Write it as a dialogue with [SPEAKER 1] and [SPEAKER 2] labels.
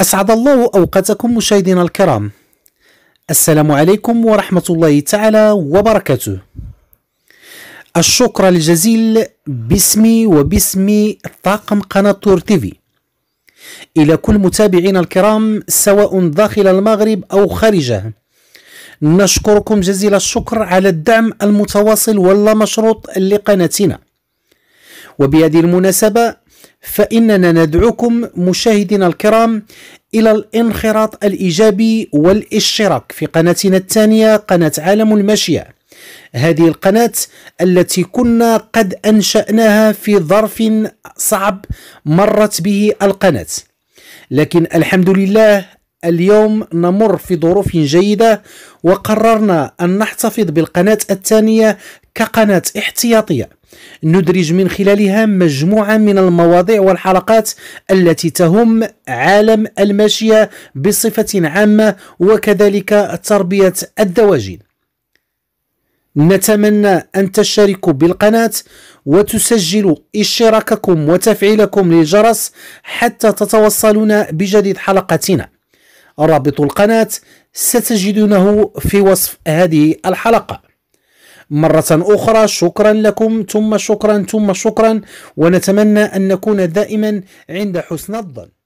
[SPEAKER 1] أسعد الله أوقاتكم مشاهدينا الكرام السلام عليكم ورحمة الله تعالى وبركاته الشكر الجزيل باسمي وباسم طاقم قناة تور تيفي إلى كل متابعينا الكرام سواء داخل المغرب أو خارجه نشكركم جزيل الشكر على الدعم المتواصل واللا مشروط لقناتنا وبهذه المناسبة فإننا ندعوكم مشاهدينا الكرام إلى الانخراط الإيجابي والاشتراك في قناتنا الثانية قناة عالم الماشية هذه القناة التي كنا قد أنشأناها في ظرف صعب مرت به القناة لكن الحمد لله اليوم نمر في ظروف جيدة وقررنا أن نحتفظ بالقناة الثانية كقناة احتياطية ندرج من خلالها مجموعة من المواضيع والحلقات التي تهم عالم الماشية بصفة عامة وكذلك تربية الدواجن نتمنى أن تشاركوا بالقناة وتسجلوا اشتراككم وتفعيلكم للجرس حتى تتوصلون بجديد حلقتنا رابط القناة ستجدونه في وصف هذه الحلقة مرة أخرى شكرا لكم ثم شكرا ثم شكرا ونتمنى أن نكون دائما عند حسن الظن